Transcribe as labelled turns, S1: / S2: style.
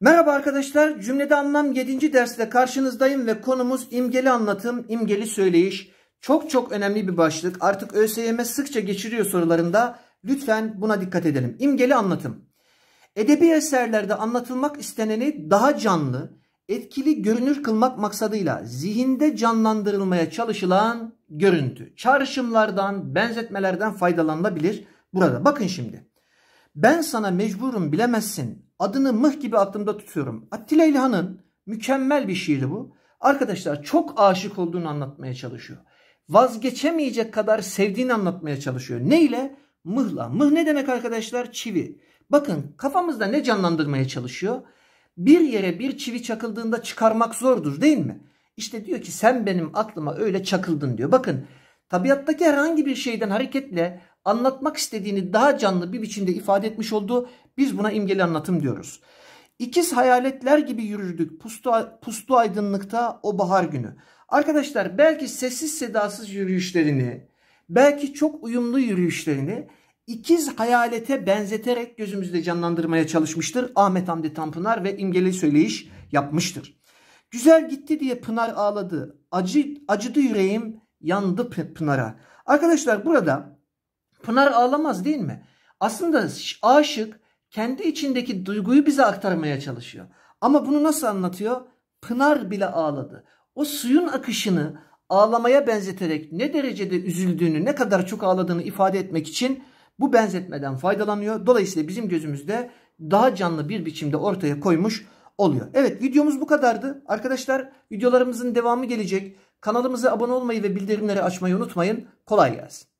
S1: Merhaba arkadaşlar. Cümlede anlam 7. derste karşınızdayım ve konumuz imgeli anlatım, imgeli söyleyiş. Çok çok önemli bir başlık. Artık ÖSYM sıkça geçiriyor sorularında. Lütfen buna dikkat edelim. İmgeli anlatım. Edebi eserlerde anlatılmak isteneni daha canlı, etkili görünür kılmak maksadıyla zihinde canlandırılmaya çalışılan görüntü. Çağrışımlardan, benzetmelerden faydalanılabilir burada. Bakın şimdi. Ben sana mecburum bilemezsin adını mıh gibi aklımda tutuyorum. Attila İlhan'ın mükemmel bir şiiri bu. Arkadaşlar çok aşık olduğunu anlatmaya çalışıyor. Vazgeçemeyecek kadar sevdiğini anlatmaya çalışıyor. Ne ile? Mıhla. Mıh ne demek arkadaşlar? Çivi. Bakın kafamızda ne canlandırmaya çalışıyor? Bir yere bir çivi çakıldığında çıkarmak zordur değil mi? İşte diyor ki sen benim aklıma öyle çakıldın diyor. Bakın tabiattaki herhangi bir şeyden hareketle anlatmak istediğini daha canlı bir biçimde ifade etmiş oldu. Biz buna imgeli anlatım diyoruz. İkiz hayaletler gibi yürüdük pustu pustu aydınlıkta o bahar günü. Arkadaşlar belki sessiz sedasız yürüyüşlerini, belki çok uyumlu yürüyüşlerini ikiz hayalete benzeterek gözümüzde canlandırmaya çalışmıştır. Ahmet Hamdi Tanpınar ve imgeli söyleyiş yapmıştır. Güzel gitti diye Pınar ağladı. Acı, acıdı yüreğim yandı Pınar'a. Arkadaşlar burada Pınar ağlamaz değil mi? Aslında aşık kendi içindeki duyguyu bize aktarmaya çalışıyor. Ama bunu nasıl anlatıyor? Pınar bile ağladı. O suyun akışını ağlamaya benzeterek ne derecede üzüldüğünü, ne kadar çok ağladığını ifade etmek için bu benzetmeden faydalanıyor. Dolayısıyla bizim gözümüzde daha canlı bir biçimde ortaya koymuş oluyor. Evet videomuz bu kadardı. Arkadaşlar videolarımızın devamı gelecek. Kanalımıza abone olmayı ve bildirimleri açmayı unutmayın. Kolay gelsin.